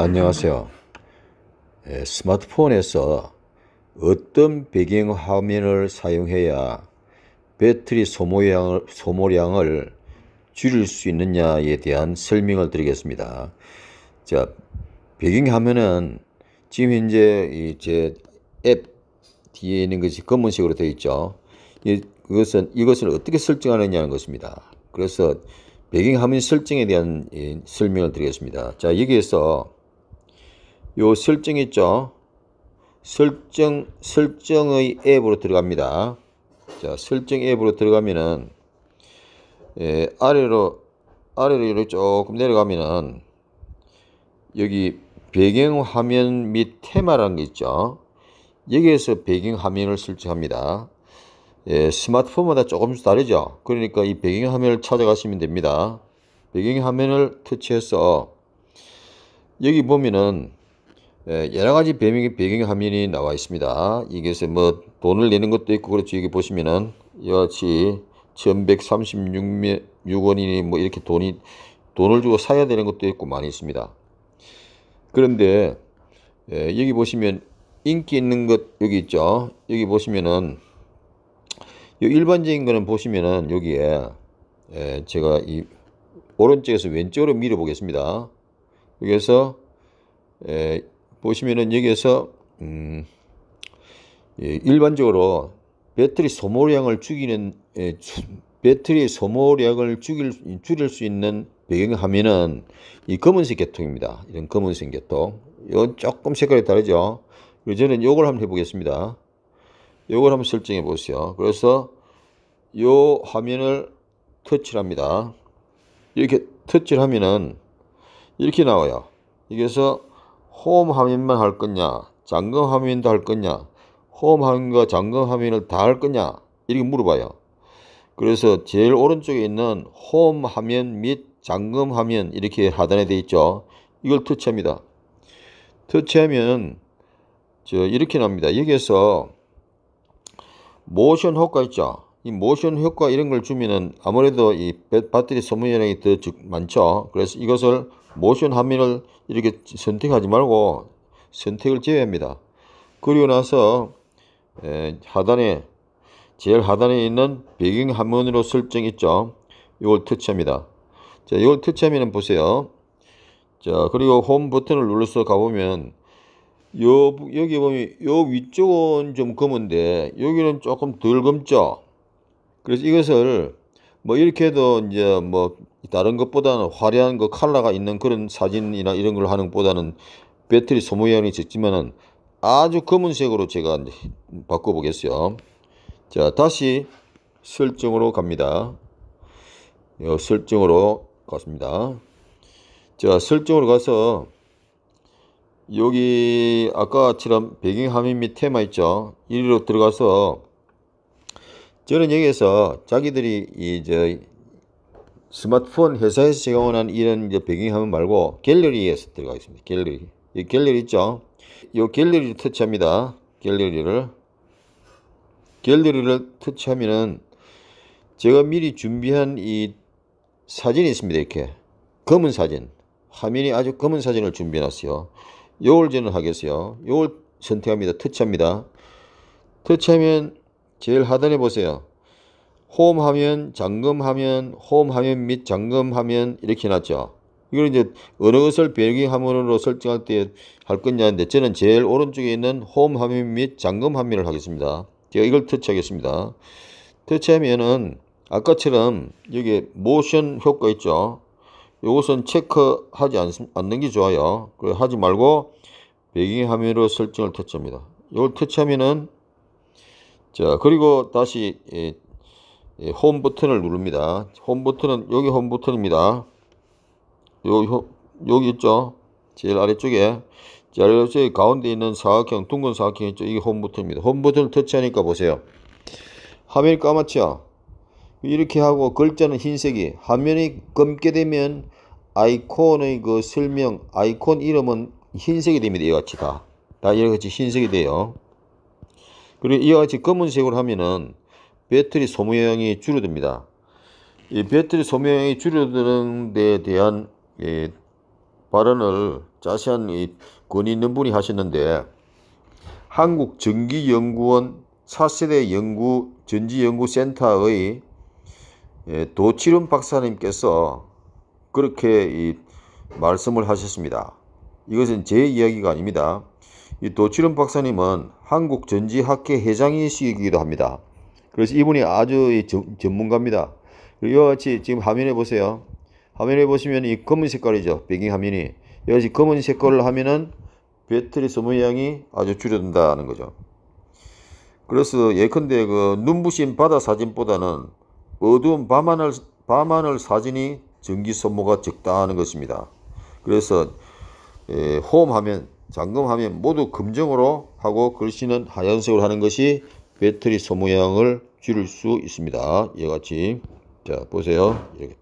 안녕하세요. 예, 스마트폰에서 어떤 배경화면을 사용해야 배터리 소모량을, 소모량을 줄일 수 있느냐에 대한 설명을 드리겠습니다. 자, 배경화면은 지금 현재 이제 앱 뒤에 있는 것이 검은색으로 되어 있죠. 이, 것은 이것을 어떻게 설정하느냐는 것입니다. 그래서 배경화면 설정에 대한 설명을 드리겠습니다. 자, 여기에서 요 설정 있죠? 설정, 설정의 앱으로 들어갑니다. 자, 설정 앱으로 들어가면은, 예, 아래로, 아래로 이렇게 조금 내려가면은, 여기 배경화면 및 테마라는 게 있죠. 여기에서 배경화면을 설정합니다. 예, 스마트폰마다 조금씩 다르죠. 그러니까 이 배경화면을 찾아가시면 됩니다. 배경화면을 터치해서 여기 보면은 예, 여러 가지 배경, 배경 화면이 나와 있습니다. 이것에 뭐 돈을 내는 것도 있고 그렇죠. 여기 보시면은 이와 같이 1136원이니 뭐 이렇게 돈이 돈을 주고 사야 되는 것도 있고 많이 있습니다. 그런데 예, 여기 보시면 인기 있는 것 여기 있죠. 여기 보시면은 이 일반적인 거는 보시면은 여기에 예, 제가 이 오른쪽에서 왼쪽으로 밀어 보겠습니다. 여기서 보시면은 여기에서 음, 예, 일반적으로 배터리 소모량을 죽이는 예, 배터리 소모량을 죽일, 줄일 수 있는 배경화면은 이 검은색 계통입니다. 이런 검은색 계통. 이건 조금 색깔이 다르죠. 이제는 요걸 한번 해보겠습니다. 요걸 한번 설정해 보세요. 그래서 요 화면을 터치를 합니다. 이렇게 터치를 하면은 이렇게 나와요. 여기서 홈 화면만 할 거냐? 잠금 화면도 할 거냐? 홈 화면과 잠금 화면을 다 할 거냐? 이렇게 물어봐요. 그래서 제일 오른쪽에 있는 홈 화면 및 잠금 화면 이렇게 하단에 되어 있죠. 이걸 터치합니다. 터치하면 저 이렇게 납니다. 여기에서 모션 효과 있죠. 이 모션 효과 이런 걸 주면은 아무래도 이 배터리 소모 연량이 더 많죠. 그래서 이것을 모션 화면을 이렇게 선택하지 말고 선택을 제외합니다. 그리고 나서 하단에 제일 하단에 있는 배경 화면으로 설정 있죠. 이걸 터치합니다. 자, 이걸 터치하면 보세요. 자, 그리고 홈 버튼을 눌러서 가보면 요 여기 보면 요 위쪽은 좀 검은데 여기는 조금 덜 검죠. 그래서 이것을 뭐 이렇게 해도 이제 뭐 다른 것보다는 화려한 그 컬러가 있는 그런 사진이나 이런 걸 하는 것보다는 배터리 소모량이 적지만은 아주 검은색으로 제가 바꿔보겠어요. 자, 다시 설정으로 갑니다. 요 설정으로 갔습니다. 자, 설정으로 가서 여기 아까처럼 배경함면및 테마 있죠? 이리로 들어가서 저는 여기에서 자기들이 이제 스마트폰 회사에서 제공하는 이런 이제 배경화면 말고 갤러리에서 들어가겠습니다. 갤러리. 이 갤러리 있죠? 이 갤러리를 터치합니다. 갤러리를. 갤러리를 터치하면은 제가 미리 준비한 이 사진이 있습니다. 이렇게. 검은 사진. 화면이 아주 검은 사진을 준비해놨어요. 요걸 저는 하겠어요. 요걸 선택합니다. 터치합니다. 터치하면 제일 하단에 보세요. 홈 화면, 잠금 화면, 홈 화면 및 잠금 화면 이렇게 해놨죠. 이걸 이제 어느 것을 배경 화면으로 설정할 때할 거냐인데 저는 제일 오른쪽에 있는 홈 화면 및 잠금 화면을 하겠습니다. 제가 이걸 터치하겠습니다. 터치하면은 아까처럼 여기 모션 효과 있죠. 이것은 체크하지 않, 않는 게 좋아요. 하지 말고 배경 화면으로 설정을 터치합니다. 이걸 터치하면은 자, 그리고 다시 예, 예, 홈 버튼을 누릅니다. 홈 버튼은 여기 홈 버튼입니다. 요, 여기 있죠? 제일 아래쪽에 제일 아래쪽에 가운데 있는 사각형, 둥근 사각형 있죠? 이게 홈 버튼입니다. 홈 버튼을 터치하니까 보세요. 화면이 까맣죠? 이렇게 하고 글자는 흰색이 화면이 검게 되면 아이콘의 그 설명, 아이콘 이름은 흰색이 됩니다. 이와 같이 다. 다 이렇게 흰색이 돼요. 그리고 이와 같이 검은색으로 하면은 배터리 소모량이 줄어듭니다. 이 배터리 소모량이 줄어드는 데에 대한 예, 발언을 자세한 예, 권위 있는 분이 하셨는데 한국전기연구원 4세대 연구 전지연구센터의 예, 도치름 박사님께서 그렇게 이 말씀을 하셨습니다. 이것은 제 이야기가 아닙니다. 이 도치름 박사님은 한국 전지학회 회장이시기도 합니다. 그래서 이분이 아주 전문가입니다. 이와 같이 지금 화면에 보세요. 화면에 보시면 이 검은 색깔이죠. 배경 화면이. 이와 같이 검은 색깔을 하면은 배터리 소모 량이 아주 줄어든다는 거죠. 그래서 예컨대 그 눈부신 바다 사진보다는 어두운 밤하늘, 밤하늘 사진이 전기 소모가 적다는 것입니다. 그래서 예, 홈 화면 잠금하면 모두 금정으로 하고 글씨는 하얀색으로 하는 것이 배터리 소모량을 줄일 수 있습니다. 이와 같이 자 보세요. 이렇게